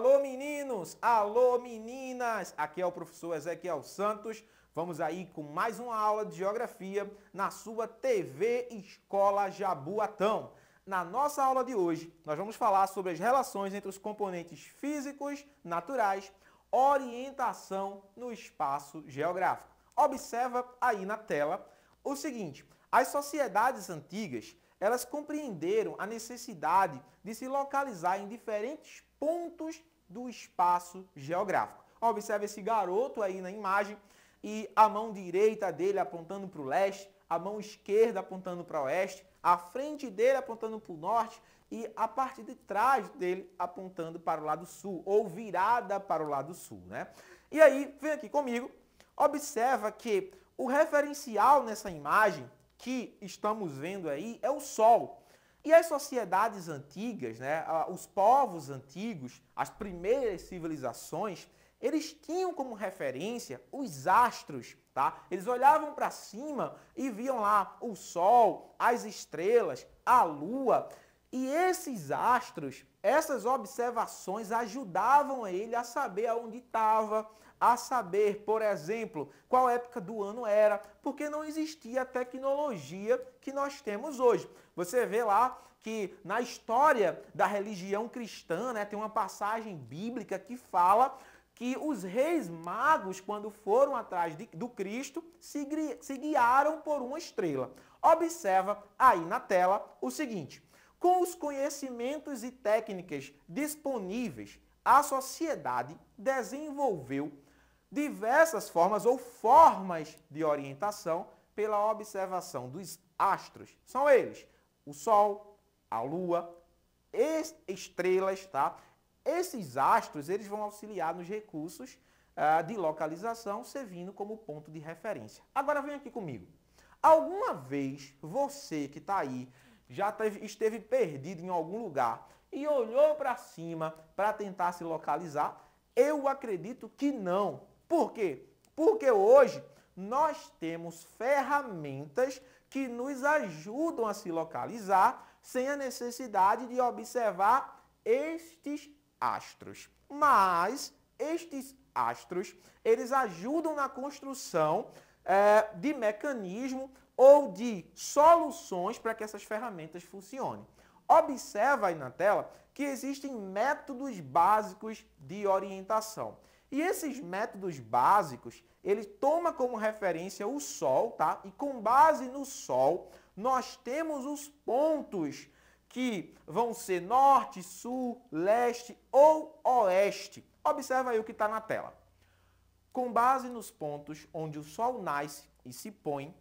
Alô meninos, alô meninas. Aqui é o professor Ezequiel Santos. Vamos aí com mais uma aula de geografia na sua TV Escola Jabuatão. Na nossa aula de hoje, nós vamos falar sobre as relações entre os componentes físicos, naturais, orientação no espaço geográfico. Observa aí na tela o seguinte: as sociedades antigas, elas compreenderam a necessidade de se localizar em diferentes pontos do espaço geográfico. Observe esse garoto aí na imagem e a mão direita dele apontando para o leste, a mão esquerda apontando para o oeste, a frente dele apontando para o norte e a parte de trás dele apontando para o lado sul, ou virada para o lado sul, né? E aí, vem aqui comigo, observa que o referencial nessa imagem que estamos vendo aí é o Sol. E as sociedades antigas, né, os povos antigos, as primeiras civilizações, eles tinham como referência os astros, tá? Eles olhavam para cima e viam lá o sol, as estrelas, a lua, e esses astros, essas observações ajudavam ele a saber aonde estava, a saber, por exemplo, qual época do ano era, porque não existia a tecnologia que nós temos hoje. Você vê lá que na história da religião cristã, né, tem uma passagem bíblica que fala que os reis magos, quando foram atrás de, do Cristo, se, se guiaram por uma estrela. Observa aí na tela o seguinte: com os conhecimentos e técnicas disponíveis, a sociedade desenvolveu diversas formas ou formas de orientação pela observação dos astros. São eles o Sol, a Lua, estrelas, tá? Esses astros eles vão auxiliar nos recursos ah, de localização, servindo como ponto de referência. Agora vem aqui comigo. Alguma vez você que está aí já teve, esteve perdido em algum lugar e olhou para cima para tentar se localizar? Eu acredito que não. Por quê? Porque hoje nós temos ferramentas que nos ajudam a se localizar sem a necessidade de observar estes astros. Mas estes astros, eles ajudam na construção é, de mecanismo ou de soluções para que essas ferramentas funcionem. Observa aí na tela que existem métodos básicos de orientação. E esses métodos básicos, ele toma como referência o Sol, tá? E com base no Sol, nós temos os pontos que vão ser norte, sul, leste ou oeste. Observa aí o que está na tela. Com base nos pontos onde o Sol nasce e se põe,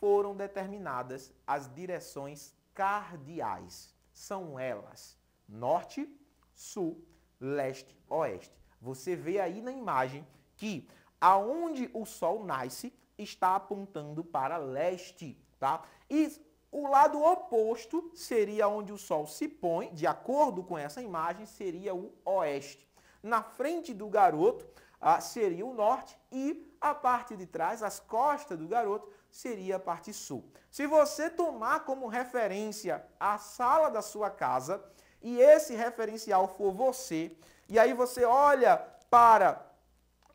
foram determinadas as direções cardeais. São elas norte, sul, leste, oeste. Você vê aí na imagem que aonde o Sol nasce está apontando para leste, tá? E o lado oposto seria onde o Sol se põe, de acordo com essa imagem, seria o oeste. Na frente do garoto ah, seria o norte e a parte de trás, as costas do garoto, seria a parte sul. Se você tomar como referência a sala da sua casa, e esse referencial for você, e aí você olha para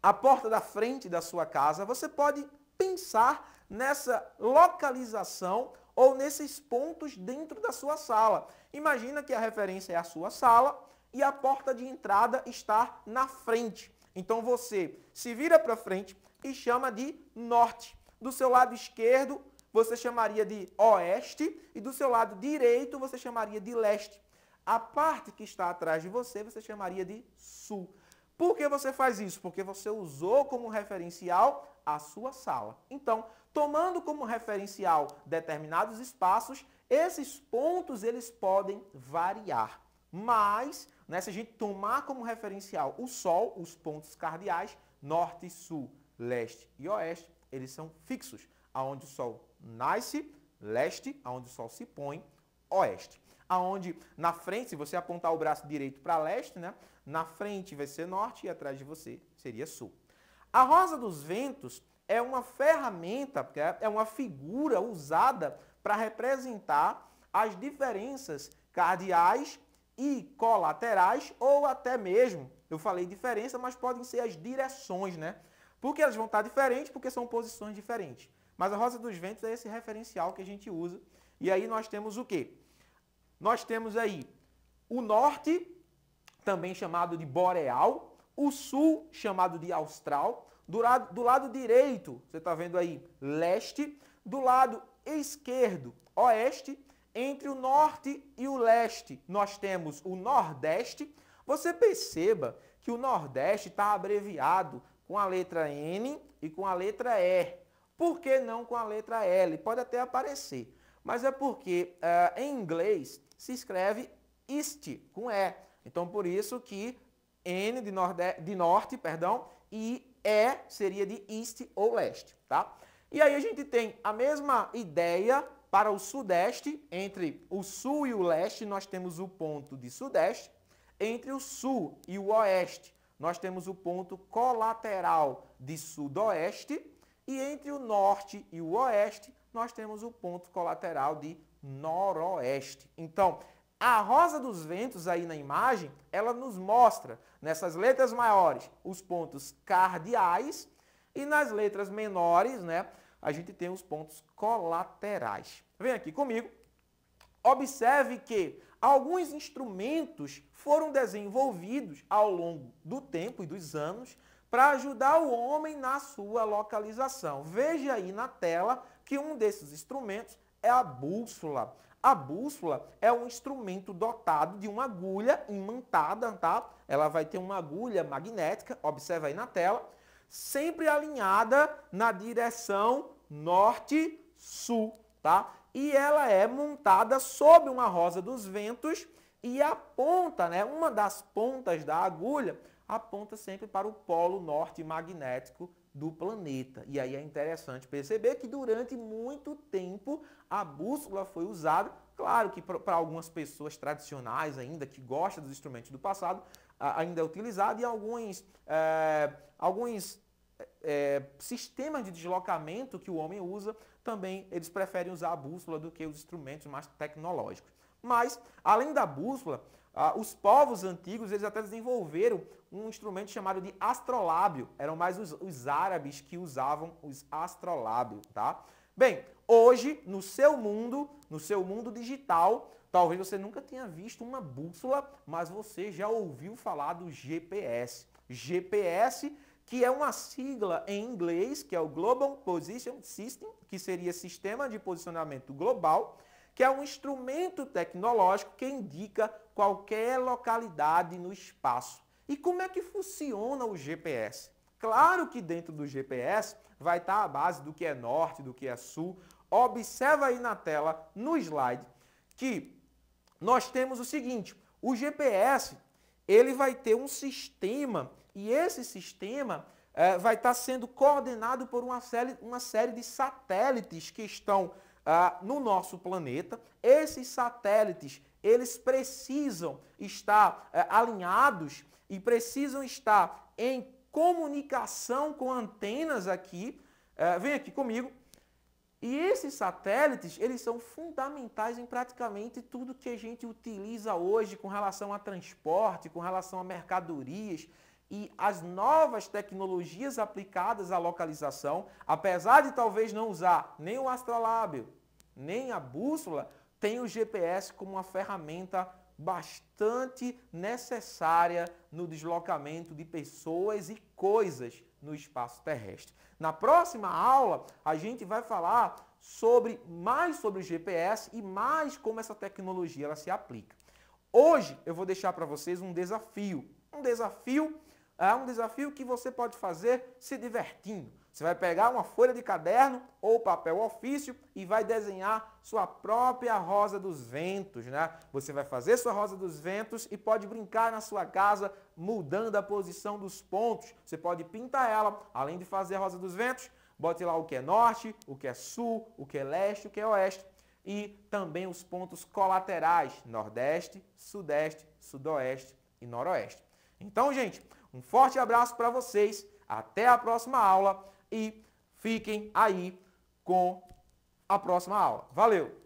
a porta da frente da sua casa, você pode pensar nessa localização ou nesses pontos dentro da sua sala. Imagina que a referência é a sua sala e a porta de entrada está na frente. Então você se vira para frente e chama de norte. Do seu lado esquerdo, você chamaria de oeste e do seu lado direito, você chamaria de leste. A parte que está atrás de você, você chamaria de sul. Por que você faz isso? Porque você usou como referencial a sua sala. Então, tomando como referencial determinados espaços, esses pontos eles podem variar. Mas, né, se a gente tomar como referencial o Sol, os pontos cardeais, norte, sul, leste e oeste, eles são fixos. Aonde o Sol nasce, leste, aonde o Sol se põe, oeste aonde na frente, se você apontar o braço direito para leste, né, na frente vai ser norte e atrás de você seria sul. A rosa dos ventos é uma ferramenta, é, é uma figura usada para representar as diferenças cardeais e colaterais ou até mesmo, eu falei diferença, mas podem ser as direções, né? Porque elas vão estar tá diferentes, porque são posições diferentes. Mas a rosa dos ventos é esse referencial que a gente usa. E aí nós temos o quê? nós temos aí o norte, também chamado de boreal, o sul, chamado de austral, do lado, do lado direito, você está vendo aí, leste, do lado esquerdo, oeste, entre o norte e o leste, nós temos o nordeste. Você perceba que o nordeste está abreviado com a letra N e com a letra E. Por que não com a letra L? Pode até aparecer mas é porque uh, em inglês se escreve east com E. Então, por isso que N de, norde, de norte perdão, e E seria de east ou leste. Tá? E aí a gente tem a mesma ideia para o sudeste, entre o sul e o leste, nós temos o ponto de sudeste. Entre o sul e o oeste, nós temos o ponto colateral de sudoeste. E entre o norte e o oeste, nós temos o ponto colateral de noroeste. Então, a rosa dos ventos aí na imagem, ela nos mostra nessas letras maiores os pontos cardeais e nas letras menores, né, a gente tem os pontos colaterais. Vem aqui comigo. Observe que alguns instrumentos foram desenvolvidos ao longo do tempo e dos anos para ajudar o homem na sua localização. Veja aí na tela que um desses instrumentos é a bússola. A bússola é um instrumento dotado de uma agulha imantada, tá? Ela vai ter uma agulha magnética, observa aí na tela, sempre alinhada na direção norte-sul, tá? E ela é montada sob uma rosa dos ventos e a ponta, né, uma das pontas da agulha, aponta sempre para o polo norte magnético do planeta. E aí é interessante perceber que durante muito tempo a bússola foi usada, claro que para algumas pessoas tradicionais ainda, que gostam dos instrumentos do passado, ainda é utilizada, e alguns, é, alguns é, sistemas de deslocamento que o homem usa, também eles preferem usar a bússola do que os instrumentos mais tecnológicos. Mas, além da bússola, ah, os povos antigos, eles até desenvolveram um instrumento chamado de astrolábio. Eram mais os, os árabes que usavam os astrolábio, tá? Bem, hoje, no seu mundo, no seu mundo digital, talvez você nunca tenha visto uma bússola, mas você já ouviu falar do GPS. GPS, que é uma sigla em inglês, que é o Global Position System, que seria Sistema de Posicionamento Global, que é um instrumento tecnológico que indica qualquer localidade no espaço. E como é que funciona o GPS? Claro que dentro do GPS vai estar a base do que é norte, do que é sul. Observa aí na tela, no slide, que nós temos o seguinte, o GPS ele vai ter um sistema e esse sistema é, vai estar sendo coordenado por uma série, uma série de satélites que estão ah, no nosso planeta. Esses satélites, eles precisam estar ah, alinhados e precisam estar em comunicação com antenas aqui. Ah, vem aqui comigo. E esses satélites, eles são fundamentais em praticamente tudo que a gente utiliza hoje com relação a transporte, com relação a mercadorias, e as novas tecnologias aplicadas à localização, apesar de talvez não usar nem o astrolábio, nem a bússola, tem o GPS como uma ferramenta bastante necessária no deslocamento de pessoas e coisas no espaço terrestre. Na próxima aula, a gente vai falar sobre mais sobre o GPS e mais como essa tecnologia ela se aplica. Hoje eu vou deixar para vocês um desafio, um desafio é um desafio que você pode fazer se divertindo. Você vai pegar uma folha de caderno ou papel ofício e vai desenhar sua própria rosa dos ventos, né? Você vai fazer sua rosa dos ventos e pode brincar na sua casa mudando a posição dos pontos. Você pode pintar ela, além de fazer a rosa dos ventos, bote lá o que é norte, o que é sul, o que é leste, o que é oeste e também os pontos colaterais, nordeste, sudeste, sudoeste e noroeste. Então, gente, um forte abraço para vocês, até a próxima aula e fiquem aí com a próxima aula. Valeu!